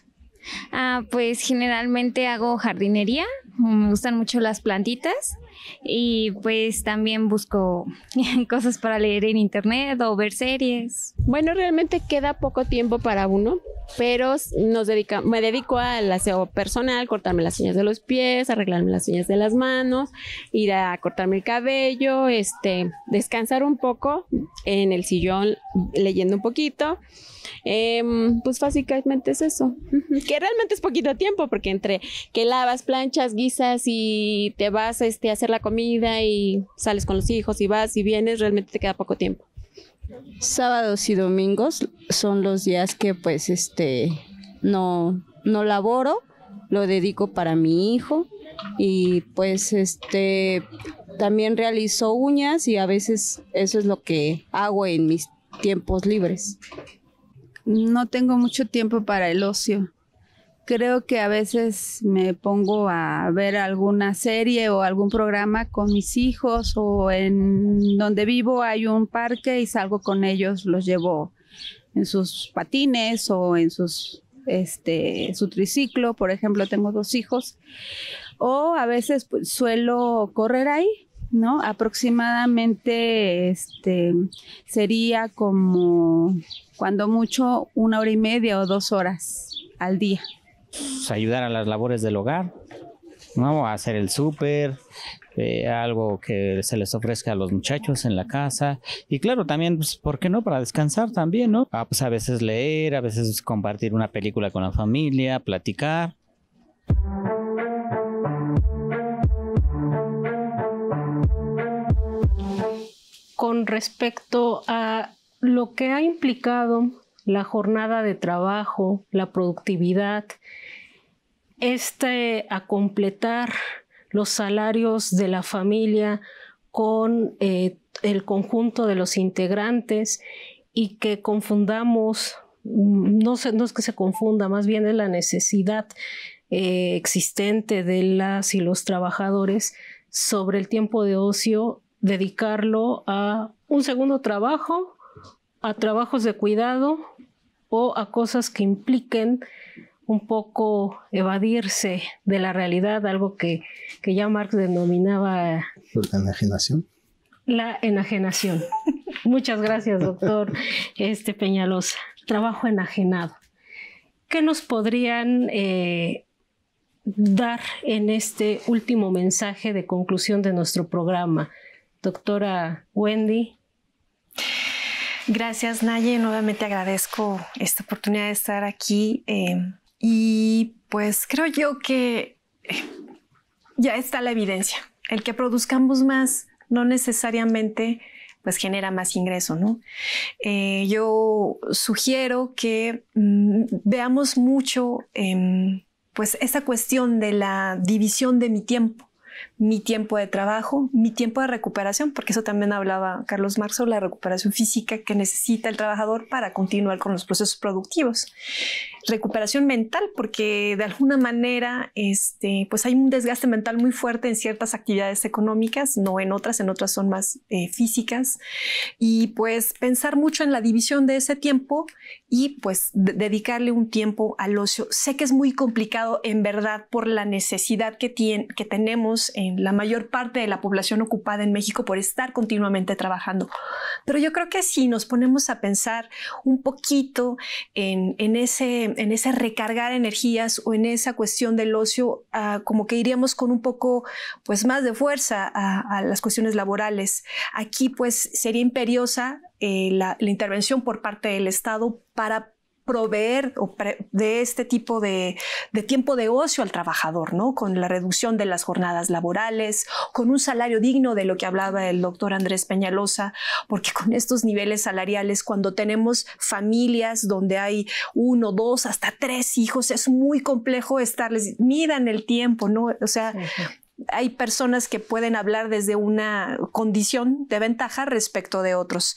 S2: Ah, pues generalmente hago jardinería, me gustan mucho las plantitas y pues también busco
S4: cosas para leer en internet o ver series. Bueno, realmente queda poco tiempo para uno, pero nos me dedico al aseo personal, cortarme las uñas de los pies, arreglarme las uñas de las manos, ir a cortarme el cabello, este, descansar un poco en el sillón leyendo un poquito Em, pues básicamente es eso, que realmente es poquito tiempo porque entre que lavas, planchas, guisas y te vas este, a hacer la comida y sales con los hijos y vas y vienes, realmente te queda poco tiempo. Sábados y domingos son los días que pues este no, no laboro, lo dedico para mi hijo y pues este también realizo uñas y a veces eso es lo que hago en mis tiempos libres no tengo mucho tiempo para el ocio. Creo que a veces me pongo a ver alguna serie o algún programa con mis hijos o en donde vivo hay un parque y salgo con ellos, los llevo en sus patines o en sus este su triciclo, por ejemplo, tengo dos hijos. O a veces pues, suelo correr ahí ¿no? Aproximadamente este, sería como cuando mucho una hora y media o dos horas al día. Pues, ayudar a las labores del hogar, ¿no? A hacer el súper, eh, algo que se les ofrezca a los muchachos en la casa y claro también pues, por qué no para descansar también no ah, pues, a veces leer a veces compartir una película con la familia platicar
S1: con respecto a lo que ha implicado la jornada de trabajo, la productividad, este a completar los salarios de la familia con eh, el conjunto de los integrantes y que confundamos, no, es que se confunda, más bien es la necesidad eh, existente de las y los trabajadores sobre el tiempo de ocio dedicarlo a un segundo trabajo, a trabajos de cuidado o a cosas que impliquen un poco evadirse de la realidad, algo que, ya Marx denominaba...
S3: La enajenación.
S1: La enajenación. Muchas gracias, doctor este, Peñalosa. Trabajo enajenado. ¿Qué nos podrían eh, dar en este último mensaje de conclusión de nuestro programa? doctora Wendy.
S2: Gracias, Naye. Nuevamente agradezco esta oportunidad de estar aquí. Em, y pues creo yo que eh, ya está la evidencia. El que produzcamos más no necesariamente pues genera más ingreso, ¿no? Eh, yo sugiero que mm, veamos mucho em, pues esa cuestión de la división de mi tiempo mi tiempo de trabajo, mi tiempo de recuperación, porque eso también hablaba Carlos Marx sobre la recuperación física que necesita el trabajador para continuar con los procesos productivos recuperación mental, porque de alguna manera este, pues hay un desgaste mental muy fuerte en ciertas actividades económicas, no en otras, en otras son más eh, físicas. Y pues pensar mucho en la división de ese tiempo y pues dedicarle un tiempo al ocio. Sé que es muy complicado en verdad por la necesidad que, tiene, que tenemos en la mayor parte de la población ocupada en México por estar continuamente trabajando. Pero yo creo que si nos ponemos a pensar un poquito en, en ese en ese recargar energías o en esa cuestión del ocio, ah, como que iríamos con un poco pues, más de fuerza a, las cuestiones laborales. Aquí pues sería imperiosa eh, la, la intervención por parte del Estado para proveer de este tipo de, tiempo de ocio al trabajador, ¿no? Con la reducción de las jornadas laborales, con un salario digno de lo que hablaba el doctor Andrés Peñalosa, porque con estos niveles salariales, cuando tenemos familias donde hay uno, dos, hasta tres hijos, es muy complejo estarles, midan el tiempo, ¿no? O sea, hay personas que pueden hablar desde una condición de ventaja respecto de otros.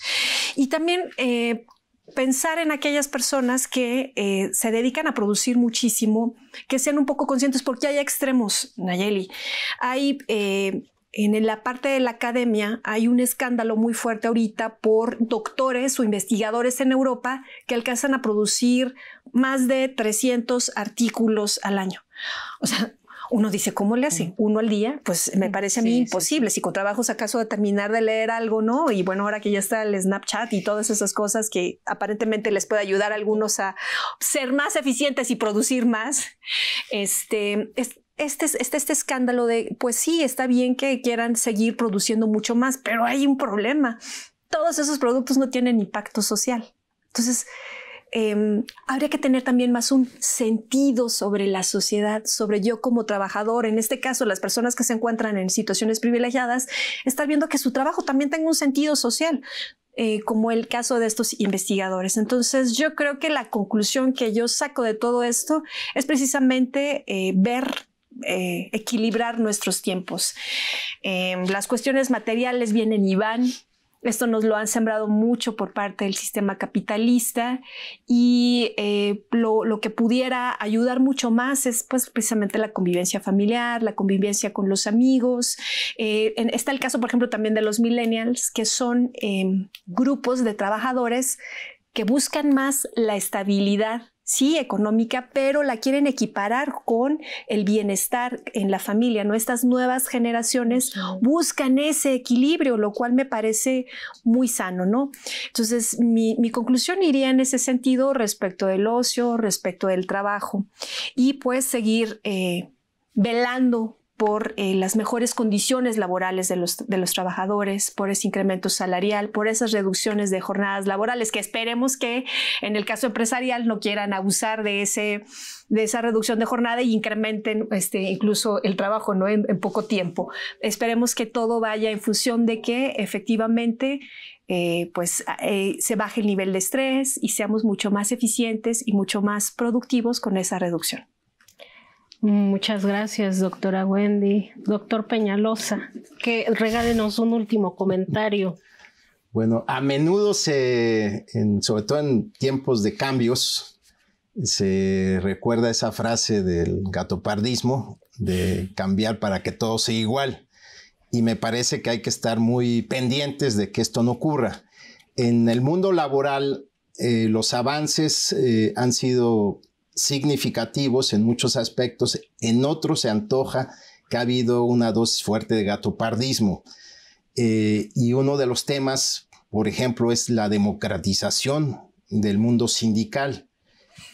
S2: Y también eh, pensar en aquellas personas que eh, se dedican a producir muchísimo, que sean un poco conscientes, porque hay extremos, Nayeli. Hay. Eh, en la parte de la academia hay un escándalo muy fuerte ahorita por doctores o investigadores en Europa que alcanzan a producir más de 300 artículos al año. O sea, uno dice, ¿cómo le hace? Uno al día, pues me parece a mí imposible. Si con trabajos acaso de terminar de leer algo, ¿no? Y bueno, ahora que ya está el Snapchat y todas esas cosas que aparentemente les puede ayudar a algunos a ser más eficientes y producir más. Este, este, este, este, escándalo de, pues sí, está bien que quieran seguir produciendo mucho más, pero hay un problema. Todos esos productos no tienen impacto social. Entonces, Em, habría que tener también más un sentido sobre la sociedad, sobre yo como trabajador, en este caso las personas que se encuentran en situaciones privilegiadas, estar viendo que su trabajo también tenga un sentido social. Eh, como el caso de estos investigadores. Entonces, yo creo que la conclusión que yo saco de todo esto es precisamente eh, ver eh, equilibrar nuestros tiempos. Em, las cuestiones materiales vienen y van, esto nos lo han sembrado mucho por parte del sistema capitalista y eh, lo, que pudiera ayudar mucho más es pues, precisamente la convivencia familiar, la convivencia con los amigos. Eh, está el caso, por ejemplo, también de los millennials, que son em, grupos de trabajadores que buscan más la estabilidad sí, económica, pero la quieren equiparar con el bienestar en la familia, ¿no? Estas nuevas generaciones buscan ese equilibrio, lo cual me parece muy sano, ¿no? Entonces, mi, conclusión iría en ese sentido respecto del ocio, respecto del trabajo y pues seguir eh, velando por eh, las mejores condiciones laborales de los, de los trabajadores, por ese incremento salarial, por esas reducciones de jornadas laborales, que esperemos que en el caso empresarial no quieran abusar de, ese, de esa reducción de jornada e incrementen este, incluso el trabajo ¿no? en, poco tiempo. Esperemos que todo vaya en función de que efectivamente eh, pues eh, se baje el nivel de estrés y seamos mucho más eficientes y mucho más productivos con esa reducción. Muchas
S1: gracias, doctora Wendy. Doctor Peñalosa, que regálenos un último comentario.
S3: Bueno, a menudo se, sobre todo en tiempos de cambios, se recuerda esa frase del gatopardismo de cambiar para que todo sea igual. Y me parece que hay que estar muy pendientes de que esto no ocurra. En el mundo laboral, eh, los avances eh, han sido significativos en muchos aspectos, en otros se antoja que ha habido una dosis fuerte de gatopardismo. Eh, y uno de los temas, por ejemplo, es la democratización del mundo sindical.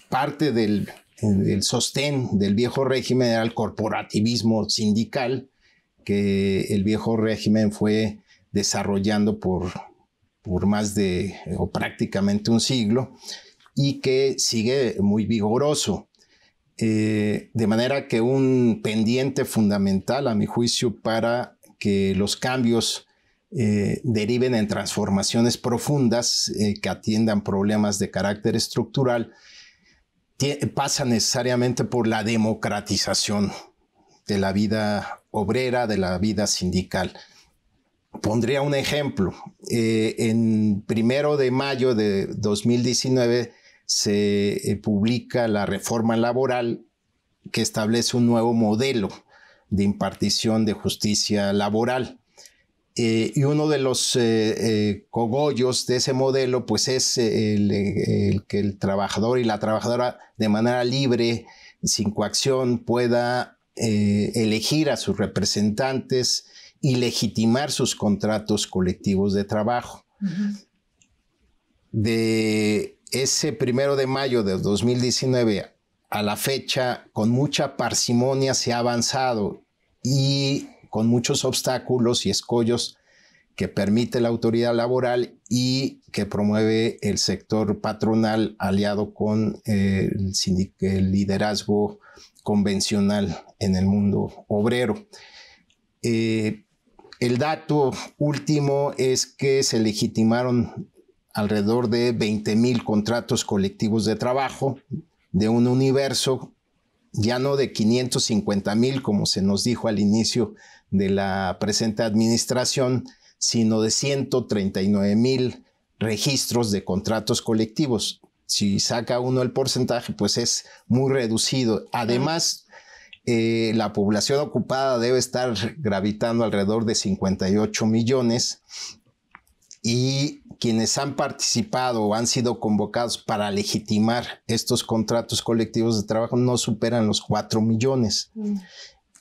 S3: Parte del, sostén del viejo régimen era corporativismo sindical que el viejo régimen fue desarrollando por, por más de o prácticamente un siglo y que sigue muy vigoroso. Eh, de manera que un pendiente fundamental, a mi juicio, para que los cambios eh, deriven en transformaciones profundas eh, que atiendan problemas de carácter estructural, pasa necesariamente por la democratización de la vida obrera, de la vida sindical. Pondría un ejemplo. en primero de mayo de 2019, se eh, publica la reforma laboral que establece un nuevo modelo de impartición de justicia laboral. Eh, y uno de los eh, cogollos de ese modelo, pues es el, que el trabajador y la trabajadora de manera libre, sin coacción, pueda elegir a sus representantes y legitimar sus contratos colectivos de trabajo. De ese primero de mayo de 2019 a la fecha, con mucha parsimonia se ha avanzado y con muchos obstáculos y escollos que permite la autoridad laboral y que promueve el sector patronal aliado con eh, el, liderazgo convencional en el mundo obrero. Eh, el dato último es que se legitimaron alrededor de 20 mil contratos colectivos de trabajo de un universo ya no de 550 mil, como se nos dijo al inicio de la presente administración, sino de 139 mil registros de contratos colectivos. Si saca uno el porcentaje, pues es muy reducido. Además, eh, la población ocupada debe estar gravitando alrededor de 58 millones y quienes han participado o han sido convocados para legitimar estos contratos colectivos de trabajo no superan los 4 millones. Mm.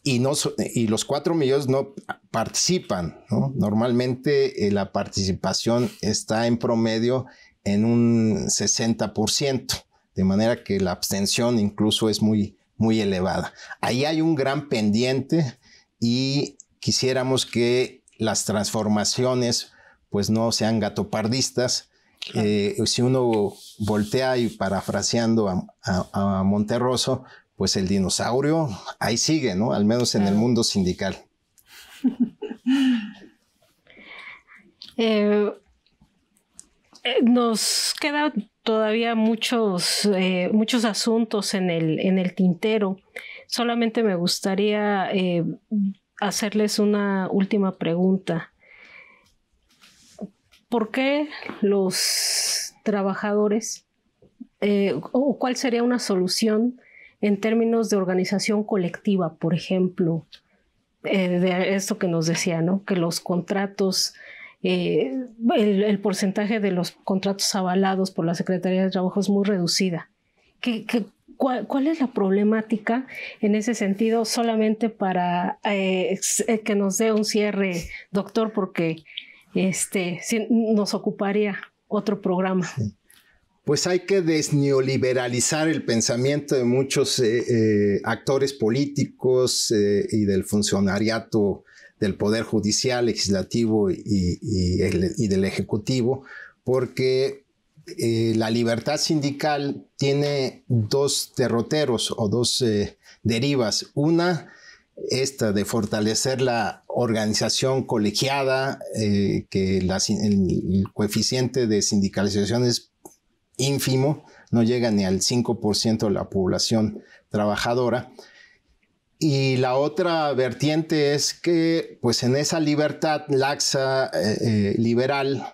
S3: Y, no, y los 4 millones no participan. Normalmente eh, la participación está en promedio en un 60%, de manera que la abstención incluso es muy, muy elevada. Ahí hay un gran pendiente y quisiéramos que las transformaciones pues no sean gatopardistas. Eh, si uno voltea y parafraseando a, Monterroso, pues el dinosaurio ahí sigue, ¿no? Al menos en el mundo sindical.
S1: Eh, eh, nos quedan todavía muchos, muchos asuntos en el tintero. Solamente me gustaría hacerles una última pregunta. ¿por qué los trabajadores eh, o cuál sería una solución en términos de organización colectiva, por ejemplo, eh, de esto que nos decía, ¿no? Que los contratos, eh, el, porcentaje de los contratos avalados por la Secretaría de Trabajo es muy reducida. ¿Qué, cuál, cuál, es la problemática en ese sentido solamente para que nos dé un cierre, doctor? Porque este, nos ocuparía otro programa.
S3: Pues hay que desneoliberalizar el pensamiento de muchos eh, eh, actores políticos eh, y del funcionariato del Poder Judicial, Legislativo y, y del Ejecutivo, porque la libertad sindical tiene dos derroteros o dos derivas. Una, esta de fortalecer la organización colegiada, eh, que el, coeficiente de sindicalización es ínfimo, no llega ni al 5% de la población trabajadora. Y la otra vertiente es que, pues en esa libertad laxa, eh, eh, liberal,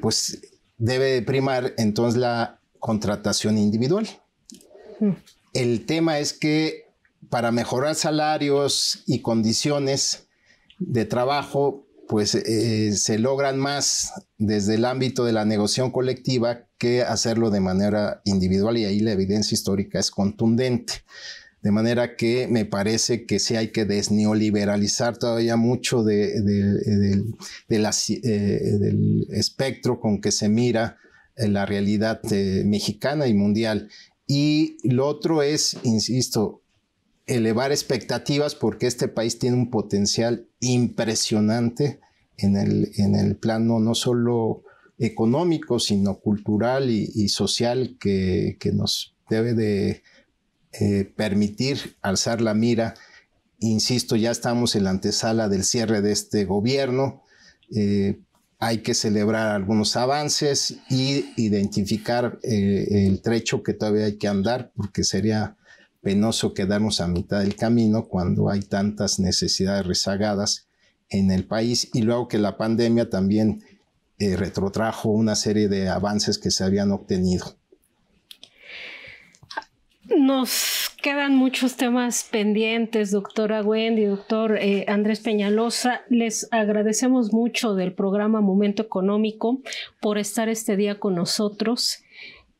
S3: pues debe primar entonces la contratación individual. Mm. El tema es que para mejorar salarios y condiciones de trabajo, pues eh, se logran más desde el ámbito de la negociación colectiva que hacerlo de manera individual y ahí la evidencia histórica es contundente. De manera que me parece que sí hay que desneoliberalizar todavía mucho eh, del espectro con que se mira eh, la realidad mexicana y mundial. Y lo otro es, insisto, elevar expectativas porque este país tiene un potencial impresionante en el, en el plano no solo económico, sino cultural y, social que, nos debe de eh, permitir alzar la mira. Insisto, ya estamos en la antesala del cierre de este gobierno. Eh, hay que celebrar algunos avances y identificar eh, el trecho que todavía hay que andar porque sería penoso quedarnos a mitad del camino cuando hay tantas necesidades rezagadas en el país y luego que la pandemia también eh, retrotrajo una serie de avances que se habían obtenido.
S1: Nos quedan muchos temas pendientes, doctora Wendy, doctor eh, Andrés Peñalosa. Les agradecemos mucho del programa Momento Económico por estar este día con nosotros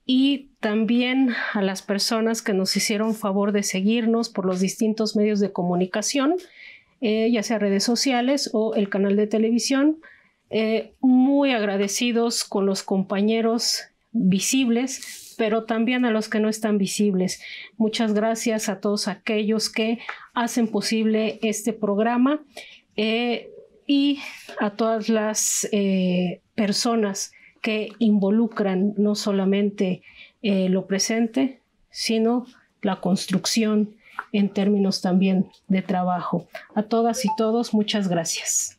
S1: y también a las personas que nos hicieron favor de seguirnos por los distintos medios de comunicación, eh, ya sea redes sociales o el canal de televisión. Eh, muy agradecidos con los compañeros visibles, pero también a los que no están visibles. Muchas gracias a todos aquellos que hacen posible este programa eh, y a todas las personas que involucran no solamente eh, lo presente, sino la construcción en términos también de trabajo. A todas y todos, muchas gracias.